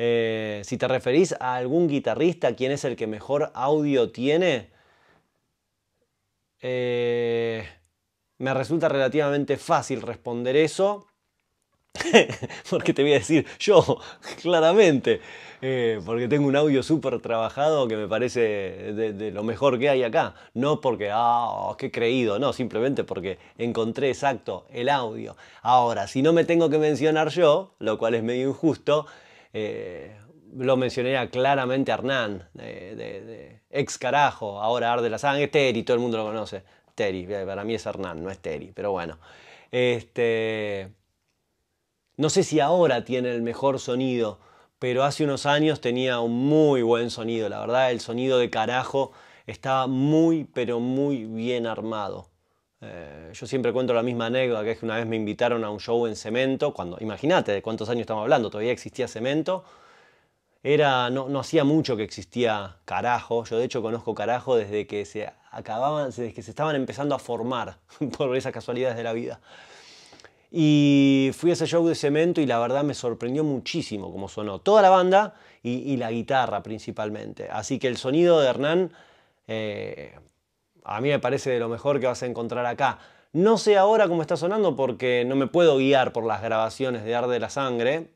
Eh, si te referís a algún guitarrista, ¿quién es el que mejor audio tiene? Eh, me resulta relativamente fácil responder eso. porque te voy a decir yo, claramente. Eh, porque tengo un audio súper trabajado que me parece de, lo mejor que hay acá. No porque, ah, qué creído, no, simplemente porque encontré exacto el audio. Ahora, si no me tengo que mencionar yo, lo cual es medio injusto, eh, lo mencioné claramente a Hernán, de, ex carajo, ahora arde la sangre, Terry, todo el mundo lo conoce. Terry, eh, para mí es Hernán, no es Terry, pero bueno. Este, no sé si ahora tiene el mejor sonido, pero hace unos años tenía un muy buen sonido, la verdad, el sonido de carajo estaba muy, pero muy bien armado. Eh, yo siempre cuento la misma anécdota, que es que una vez me invitaron a un show en cemento, cuando, imagínate de cuántos años estamos hablando, todavía existía cemento. Era, no, hacía mucho que existía carajo, yo de hecho conozco carajo desde que se acababan, desde que se estaban empezando a formar por esas casualidades de la vida. Y fui a ese show de cemento y la verdad me sorprendió muchísimo cómo sonó toda la banda y, la guitarra principalmente. Así que el sonido de Hernán eh, a mí me parece de lo mejor que vas a encontrar acá. No sé ahora cómo está sonando porque no me puedo guiar por las grabaciones de Arde la Sangre,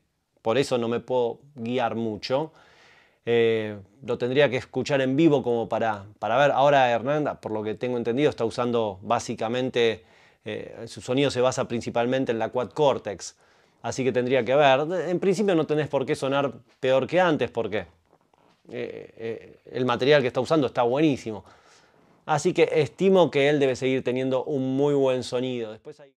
por eso no me puedo guiar mucho. Eh, lo tendría que escuchar en vivo como para, ver. Ahora Hernanda, por lo que tengo entendido, está usando básicamente, eh, su sonido se basa principalmente en la Quad Cortex, así que tendría que ver. En principio no tenés por qué sonar peor que antes porque eh, el material que está usando está buenísimo. Así que estimo que él debe seguir teniendo un muy buen sonido. Después hay...